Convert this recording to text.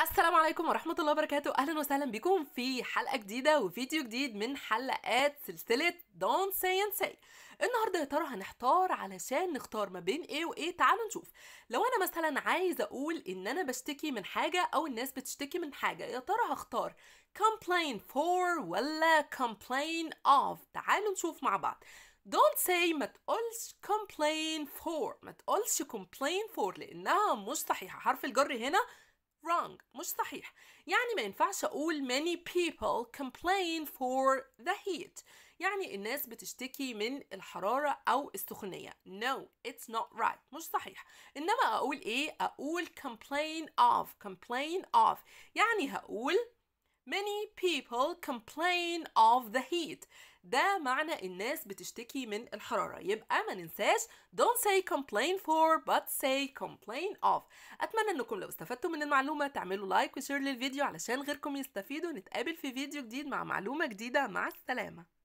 السلام عليكم ورحمة الله وبركاته أهلا وسهلا بكم في حلقة جديدة وفيديو جديد من حلقات سلسلة Don't Say and Say النهاردة يا ترى هنحتار علشان نختار ما بين ايه وايه تعالوا نشوف لو أنا مثلا عايز أقول إن أنا بشتكي من حاجة أو الناس بتشتكي من حاجة يا ترى هختار complain for ولا complain of تعالوا نشوف مع بعض don't say ما تقولش complain for ما تقولش complain for لأنها مش صحيحة حرف الجر هنا wrong مش صحيح يعني ما ينفعش أقول many people complain for the heat يعني الناس بتشتكي من الحرارة أو السخونية no it's not right مش صحيح إنما أقول إيه أقول complain of complain of يعني هقول Many people complain of the heat ده معنى الناس بتشتكي من الحرارة يبقى ما ننساش don't say complain for but say complain of أتمنى أنكم لو استفدتم من المعلومة تعملوا لايك وشير للفيديو علشان غيركم يستفيدوا نتقابل في فيديو جديد مع معلومة جديدة مع السلامة